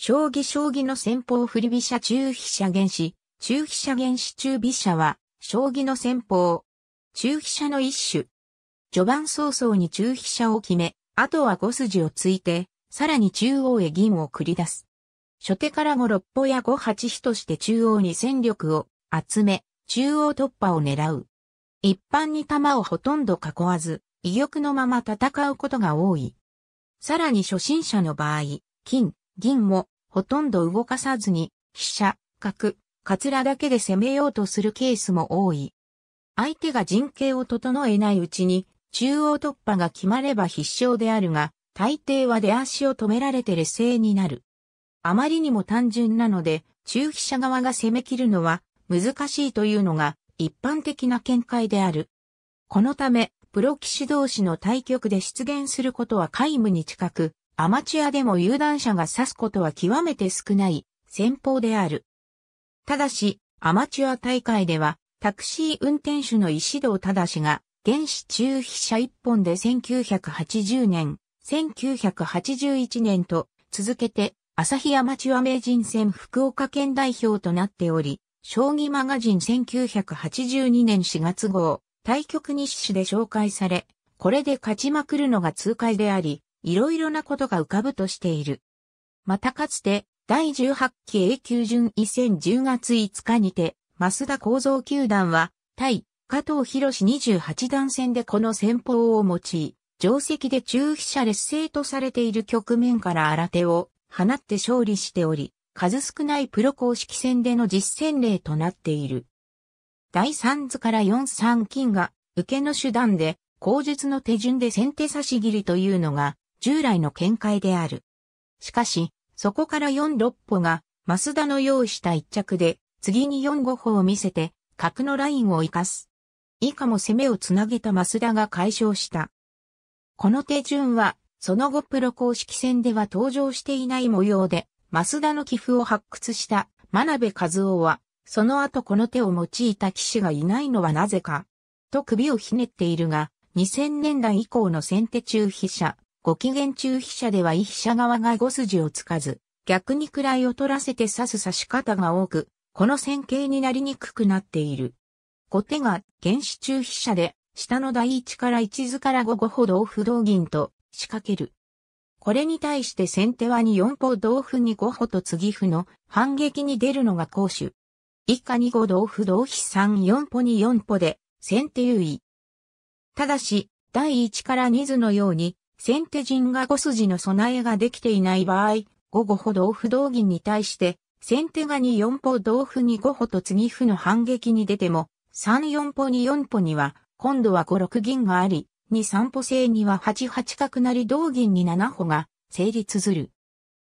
将棋将棋の先方振り飛車中飛車原子、中飛車原子中飛車は、将棋の先方。中飛車の一種。序盤早々に中飛車を決め、あとは5筋をついて、さらに中央へ銀を繰り出す。初手から5六歩や5八飛として中央に戦力を集め、中央突破を狙う。一般に弾をほとんど囲わず、威力のまま戦うことが多い。さらに初心者の場合、金、銀もほとんど動かさずに、飛車、角、カツラだけで攻めようとするケースも多い。相手が陣形を整えないうちに、中央突破が決まれば必勝であるが、大抵は出足を止められて劣勢になる。あまりにも単純なので、中飛車側が攻め切るのは難しいというのが一般的な見解である。このため、プロ騎士同士の対局で出現することは皆無に近く、アマチュアでも有段者が指すことは極めて少ない戦法である。ただし、アマチュア大会では、タクシー運転手の石堂忠が、原始中飛車一本で1980年、1981年と続けて、朝日アマチュア名人戦福岡県代表となっており、将棋マガジン1982年4月号、対局日誌で紹介され、これで勝ちまくるのが痛快であり、いろいろなことが浮かぶとしている。またかつて、第18期永久順位戦10月5日にて、増田構造球団は、対、加藤博士28段戦でこの戦法を用い、定石で中飛車劣勢とされている局面から新手を放って勝利しており、数少ないプロ公式戦での実戦例となっている。第3図から4三金が受けの手段で、口述の手順で先手差し切りというのが従来の見解である。しかし、そこから46歩が、増田の用意した一着で、次に45歩を見せて、角のラインを活かす。以下も攻めをつなげた増田が解消した。この手順は、その後プロ公式戦では登場していない模様で、増田の寄付を発掘した真鍋和夫は、その後この手を用いた騎士がいないのはなぜか、と首をひねっているが、2000年代以降の先手中飛車、ご機嫌中飛車では一飛車側が5筋をつかず、逆に位を取らせて指す指し方が多く、この線形になりにくくなっている。後手が原始中飛車で、下の第一から一図から五五歩同歩同銀と仕掛ける。これに対して先手は二四歩同歩に五歩と次歩の反撃に出るのが攻守。以下二五同歩同飛三四歩に四歩で先手優位。ただし、第一から二図のように先手陣が5筋の備えができていない場合、5五歩同歩同銀に対して、先手が2四歩同歩に五歩と次歩の反撃に出ても、3四歩に四歩には、今度は5六銀があり、2三歩制には8八角成同銀に7歩が成立する。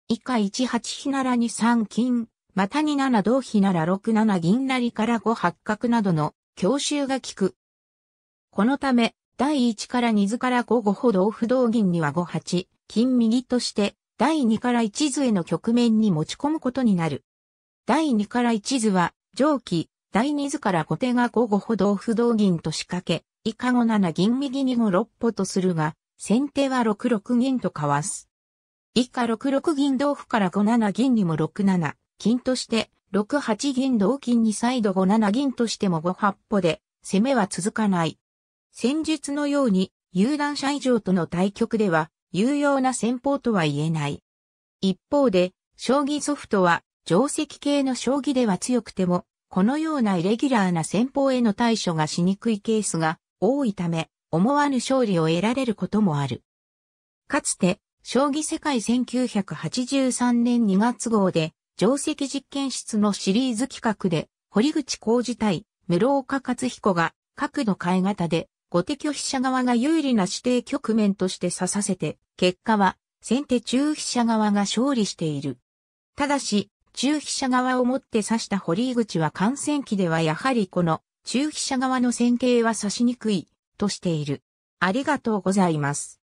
以下1八飛なら2三金、また2七同飛なら6七銀成から5八角などの強襲が効く。このため、第1から2図から5五歩同歩同銀には5八、金右として、第2から1図への局面に持ち込むことになる。第2から1図は、上記、第2図から後手が5五歩同歩同銀と仕掛け、以下5七銀右にも六歩とするが、先手は6六銀とかわす。以下6六銀同歩から5七銀にも6七、金として、6八銀同金に再度5七銀としても5八歩で、攻めは続かない。戦術のように、有段者以上との対局では、有用な戦法とは言えない。一方で、将棋ソフトは、定石系の将棋では強くても、このようなイレギュラーな戦法への対処がしにくいケースが多いため、思わぬ勝利を得られることもある。かつて、将棋世界1983年2月号で、定石実験室のシリーズ企画で、堀口浩二対室岡克彦が、角度変え型で、後手拒否者側が有利な指定局面として指させて、結果は先手中飛車側が勝利している。ただし、中飛車側をもって指した堀井口は感染期ではやはりこの中飛車側の線形は指しにくいとしている。ありがとうございます。